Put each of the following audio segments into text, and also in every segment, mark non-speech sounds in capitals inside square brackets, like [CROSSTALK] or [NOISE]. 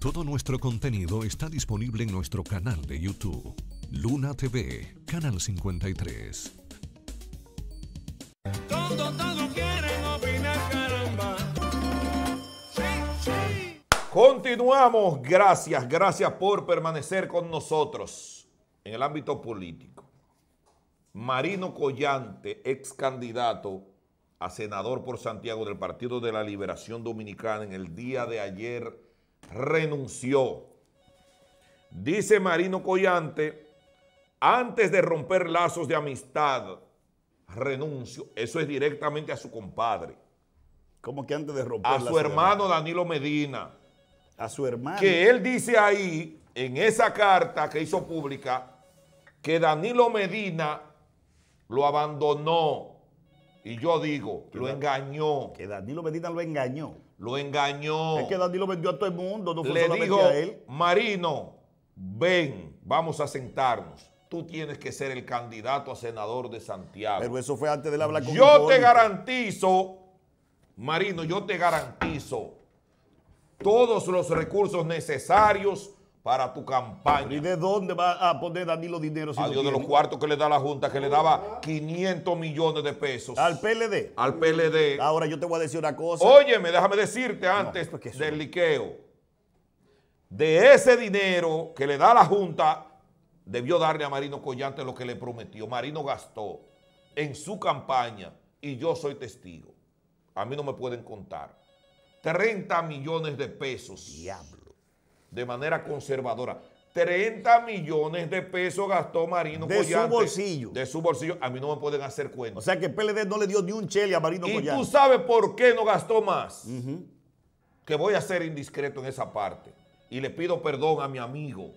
Todo nuestro contenido está disponible en nuestro canal de YouTube, Luna TV, Canal 53. Continuamos, gracias, gracias por permanecer con nosotros en el ámbito político. Marino Collante, ex candidato a senador por Santiago del Partido de la Liberación Dominicana en el día de ayer renunció. Dice Marino Collante, antes de romper lazos de amistad, renuncio. Eso es directamente a su compadre. ¿Cómo que antes de romper? A su hermano Danilo Medina. A su hermano. Que él dice ahí, en esa carta que hizo pública, que Danilo Medina lo abandonó. Y yo digo, lo engañó. Que Danilo Medina lo engañó. Lo engañó. Es que lo vendió a todo el mundo, Le dijo, a él. Marino, ven, vamos a sentarnos. Tú tienes que ser el candidato a senador de Santiago. Pero eso fue antes de la hablar con Yo te garantizo, Marino, yo te garantizo todos los recursos necesarios para tu campaña. ¿Y de dónde va a poner Danilo dinero? Si de los cuartos que le da la Junta, que le daba 500 millones de pesos. ¿Al PLD? Al PLD. Ahora yo te voy a decir una cosa. Óyeme, déjame decirte antes del liqueo. De ese dinero que le da la Junta, debió darle a Marino Collante lo que le prometió. Marino gastó en su campaña y yo soy testigo. A mí no me pueden contar. 30 millones de pesos. Diablo de manera conservadora. 30 millones de pesos gastó Marino Collante. De su bolsillo. De su bolsillo. A mí no me pueden hacer cuenta. O sea que PLD no le dio ni un chele a Marino Collante. Y tú sabes por qué no gastó más. Que voy a ser indiscreto en esa parte. Y le pido perdón a mi amigo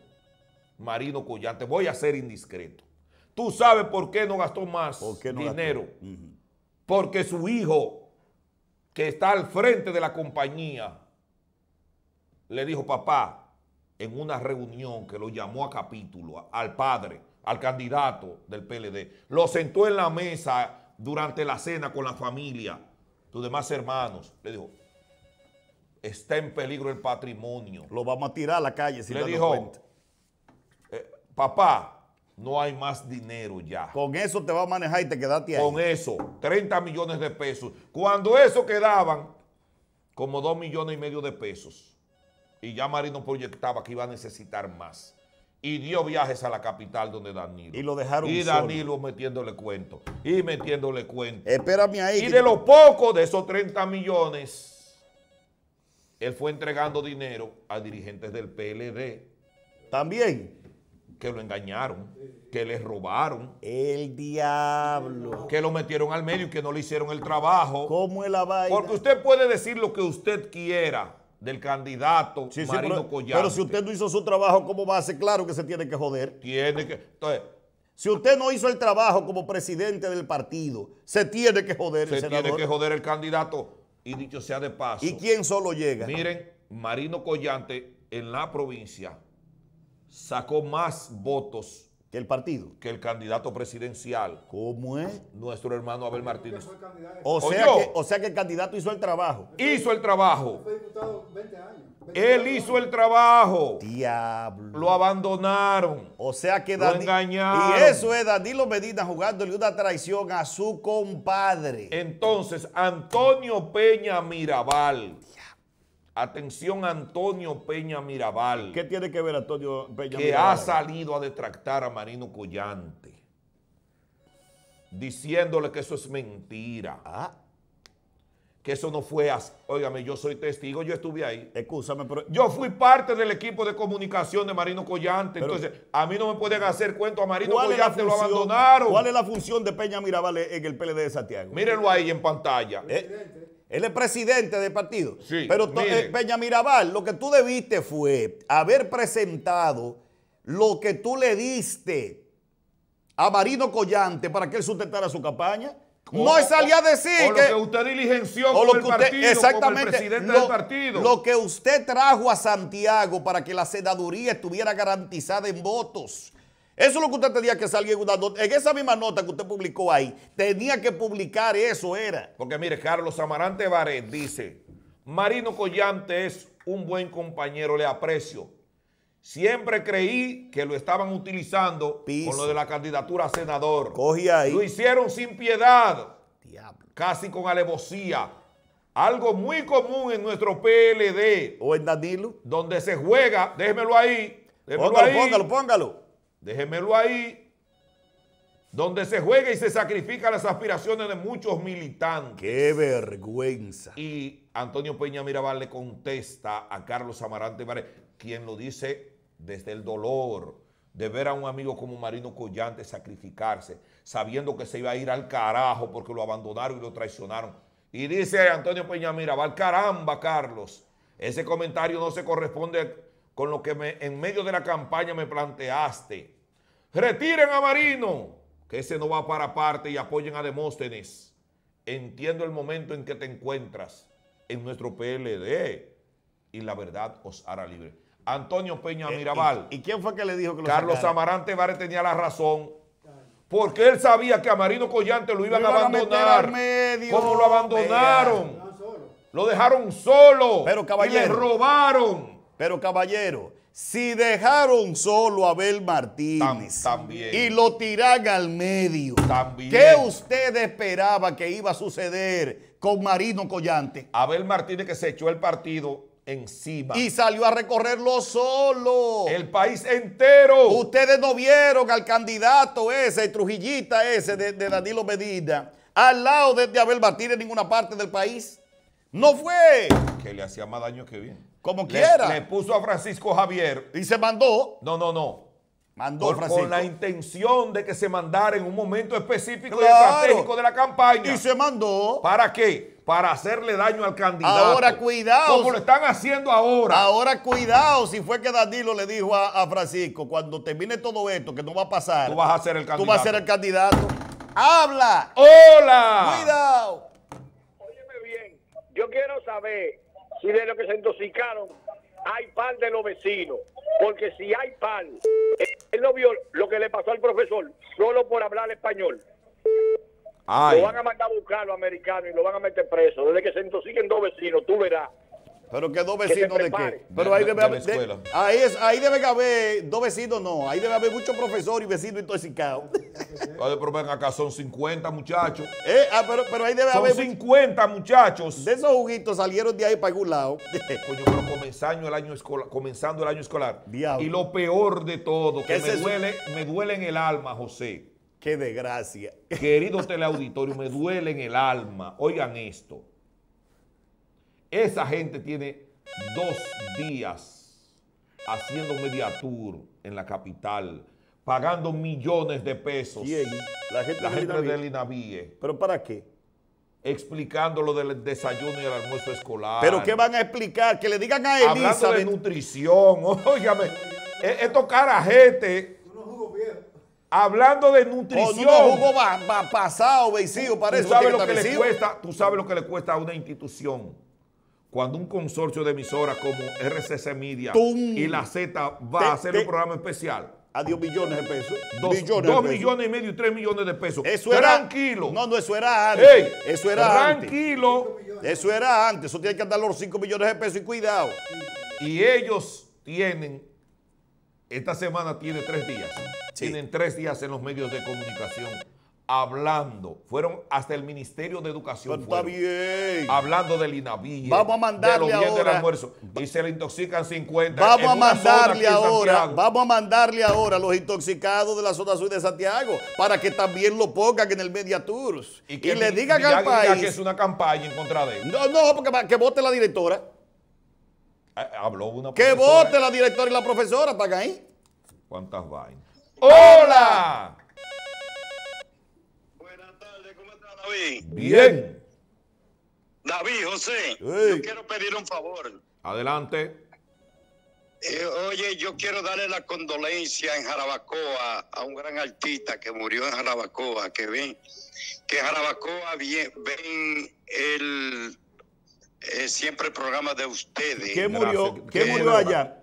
Marino Collante. Voy a ser indiscreto. Tú sabes por qué no gastó más dinero. Porque su hijo, que está al frente de la compañía, le dijo, papá, en una reunión que lo llamó a capítulo, al padre, al candidato del PLD. Lo sentó en la mesa durante la cena con la familia, tus demás hermanos. Le dijo, está en peligro el patrimonio. Lo vamos a tirar a la calle si le dijo, eh, papá, no hay más dinero ya. Con eso te va a manejar y te quedaste ahí. Con eso, 30 millones de pesos. Cuando eso quedaban como 2 millones y medio de pesos. Y ya Marino proyectaba que iba a necesitar más. Y dio viajes a la capital donde Danilo. Y lo dejaron Y Danilo metiéndole cuento. Y metiéndole cuento. Espérame ahí. Y de lo poco de esos 30 millones, él fue entregando dinero a dirigentes del PLD. También. Que lo engañaron, que les robaron. El diablo. Que lo metieron al medio y que no le hicieron el trabajo. ¿Cómo es la vaina? Porque usted puede decir lo que usted quiera del candidato Marino Collante. Pero si usted no hizo su trabajo, ¿cómo va a ser claro que se tiene que joder? Tiene que. Entonces, si usted no hizo el trabajo como presidente del partido, se tiene que joder el senador? Se tiene que joder el candidato. Y dicho sea de paso. ¿Y quién solo llega? Miren, Marino Collante en la provincia sacó más votos que el partido. Que el candidato presidencial. ¿Cómo es? Nuestro hermano Abel Martínez. O sea, que, o sea que el candidato hizo el trabajo. Hizo el trabajo. Él hizo el trabajo. Diablo. Lo abandonaron. O sea que Danilo. Y eso es Danilo Medina jugándole una traición a su compadre. Entonces, Antonio Peña Mirabal Atención Antonio Peña Mirabal. ¿Qué tiene que ver Antonio Peña Mirabal? Que ha salido a detractar a Marino Collante. Diciéndole que eso es mentira. Ah que eso no fue así. Óigame, yo soy testigo, yo estuve ahí. Escúchame, pero... Yo fui parte del equipo de comunicación de Marino Collante. entonces, a mí no me pueden hacer cuento a Marino Collante, lo abandonaron. ¿Cuál es la función de Peña Mirabal en el PLD de Santiago? Mírenlo ahí en pantalla. Eh, él es presidente del partido. Sí, pero eh, Peña Mirabal, lo que tú debiste fue haber presentado lo que tú le diste a Marino Collante para que él sustentara su campaña. No es salía a decir que, lo que usted diligenció con el partido, exactamente, presidente del partido. Lo que usted trajo a Santiago para que la senaduría estuviera garantizada en votos. Eso es lo que usted tenía que salir en esa misma nota que usted publicó ahí, tenía que publicar eso, era. Porque mire, Carlos Amarante Vared dice, Marino Collante es un buen compañero, le aprecio Siempre creí que lo estaban utilizando por lo de la candidatura a senador. Lo hicieron sin piedad, casi con alevosía. Algo muy común en nuestro PLD. O en Danilo. Donde se juega, déjemelo ahí. póngalo, ahí, póngalo, póngalo. Déjemelo ahí. Donde se juega y se sacrifica las aspiraciones de muchos militantes. ¡Qué vergüenza! Y Antonio Peña Mirabal le contesta a Carlos Amarante quien lo dice desde el dolor, de ver a un amigo como Marino Collante sacrificarse, sabiendo que se iba a ir al carajo porque lo abandonaron y lo traicionaron. Y dice Antonio Peñamira, va al caramba, Carlos. Ese comentario no se corresponde con lo que en medio de la campaña me planteaste. Retiren a Marino, que ese no va para parte y apoyen a Demóstenes. Entiendo el momento en que te encuentras en nuestro PLD y la verdad os hará libre. Antonio Peña eh, Mirabal. ¿Y, quién fue que le dijo que lo Carlos Amarante Vare tenía la razón. Porque él sabía que a Marino Collante lo iban, a abandonar. ¿Cómo lo abandonaron? lo dejaron solo. Pero caballero. Y le robaron. Pero caballero, si dejaron solo a Abel Martínez también. y lo tiran al medio, ¿qué usted esperaba que iba a suceder con Marino Collante? Abel Martínez que se echó el partido encima. Y salió a recorrerlo solo. El país entero. Ustedes no vieron al candidato ese, el Trujillita ese de, Danilo Medina, al lado de, Abel Martínez en ninguna parte del país. No fue. Que le hacía más daño que bien. Como quiera. Le puso a Francisco Javier. Y se mandó. No, no, no. Mandó con, la intención de que se mandara en un momento específico y estratégico de la campaña. Y se mandó. ¿Para qué? Para hacerle daño al candidato. Ahora cuidado. Como lo están haciendo ahora. Ahora cuidado. Si fue que Danilo le dijo a, Francisco, cuando termine todo esto, que no va a pasar. Tú vas a ser el candidato. Tú vas a ser el candidato. ¡Habla! ¡Hola! Cuidado. Óyeme bien. Yo quiero saber si de lo que se intoxicaron hay pan de los vecinos. Porque si hay pan él no vio lo que le pasó al profesor solo por hablar español. Lo van a mandar a buscar los americanos y lo van a meter preso. Desde que se intoxiquen dos vecinos, tú verás. Pero que dos vecinos de qué. Pero ahí debe haber. ahí, debe haber dos vecinos, no. Ahí debe haber muchos profesores y vecinos intoxicados. [LAUGHS] pero ven acá, son 50 muchachos. Eh, ah, pero, ahí debe son haber. 50 muchachos. De esos juguitos salieron de ahí para algún lado. [LAUGHS] Coño, pero comenzando el año escolar. Comenzando el año escolar. Y lo peor de todo, que me duele, me duele en el alma, José. Qué desgracia. Querido [LAUGHS] teleauditorio, me duele en el alma. Oigan esto. Esa gente tiene dos días haciendo mediatur en la capital, pagando millones de pesos. La gente, de gente ¿Pero para qué? explicando lo del desayuno y el almuerzo escolar. ¿Pero qué van a explicar? Que le digan a Elisa. Hablando de nutrición, [LAUGHS] óigame. E-, Estos gente Hablando de oh, nutrición. no, jugo va, pasado, vencido, que tú sabes lo que le cuesta a una institución cuando un consorcio de emisoras como RCC Media y la Z va a hacer un programa especial. A 10 millones de pesos. 2 millones, millones y medio y 3 millones de pesos. Eso era, tranquilo. No, no, eso era antes. eso era tranquilo. Eso era antes. Eso tiene que andar los 5 millones de pesos y cuidado. Y ellos tienen, esta semana tiene tres días. Tienen tres días en los medios de comunicación hablando. Fueron hasta el Ministerio de Educación. Hablando del INAVIE. Vamos a mandarle de los ahora. Del almuerzo, y se le intoxican 50. Vamos a mandarle ahora. Vamos a mandarle ahora los intoxicados de la zona sur de Santiago para que también lo pongan en el Media Tours. Y, le digan al país. que es una campaña en contra de él. No, no, porque que vote la directora. Ah, habló una Que vote la directora y la profesora, para ahí. ¿Cuántas vainas? ¡Hola! Bien. David, José, yo quiero pedir un favor. Adelante. Eh, oye, yo quiero darle la condolencia en Jarabacoa a un gran artista que murió en Jarabacoa, que ven, que Jarabacoa bien, ven el, eh, siempre el programa de ustedes. ¿Qué murió? ¿Qué murió allá?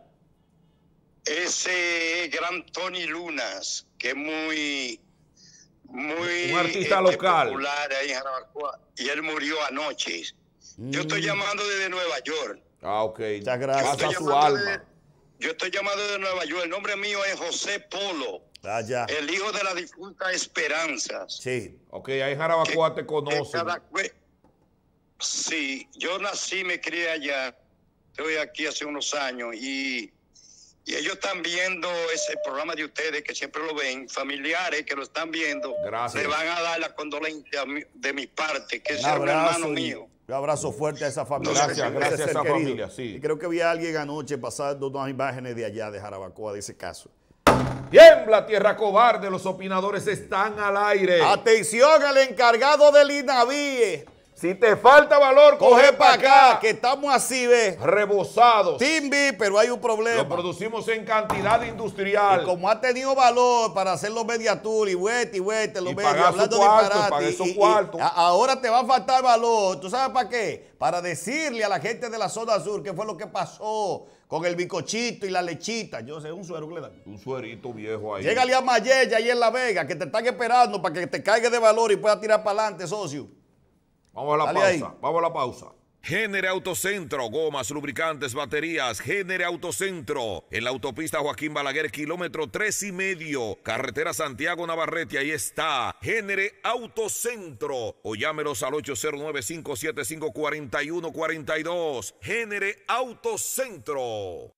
Ese gran Tony Lunas, que es muy muy un artista este, local. popular ahí en Jarabacoa y él murió anoche. Yo estoy mm. llamando desde Nueva York. Ah, ok. gracias. yo estoy llamando desde Nueva York. El nombre mío es José Polo. El hijo de la difunta Esperanza. Sí. Ok, ahí Jarabacoa te conoce. Sí, yo nací, me crié allá. Estoy aquí hace unos años y y ellos están viendo ese programa de ustedes que siempre lo ven, familiares que lo están viendo, Gracias. le van a dar la condolencia de mi parte, que es un hermano mío. Un abrazo fuerte a esa familia. Gracias, gracias a esa familia, sí. Y creo que vi a alguien anoche pasando unas imágenes de allá, de Jarabacoa, de ese caso. Tiembla, tierra cobarde, los opinadores están al aire. Atención al encargado del INAVIE si te falta valor, coge, para acá, que estamos así, ve. Rebosados. Timbi, pero hay un problema. Lo producimos en cantidad industrial. Y como ha tenido valor para hacer los mediatur y huete y huete, los medios, hablando disparate. Y, ahora te va a faltar valor. ¿Tú sabes para qué? Para decirle a la gente de la zona sur qué fue lo que pasó con el bicochito y la lechita. Yo sé, un suero que le dan. Un suerito viejo ahí. Llegale a Mayella ahí en La Vega, que te están esperando para que te caiga de valor y pueda tirar para adelante, socio. Vamos a la pausa. Vamos a la pausa. Génere Autocentro, gomas, lubricantes, baterías, Génere Autocentro, en la autopista Joaquín Balaguer, kilómetro tres y medio, carretera Santiago Navarrete, ahí está, Génere Autocentro, o llámenos al 809-575-4142, Génere Autocentro.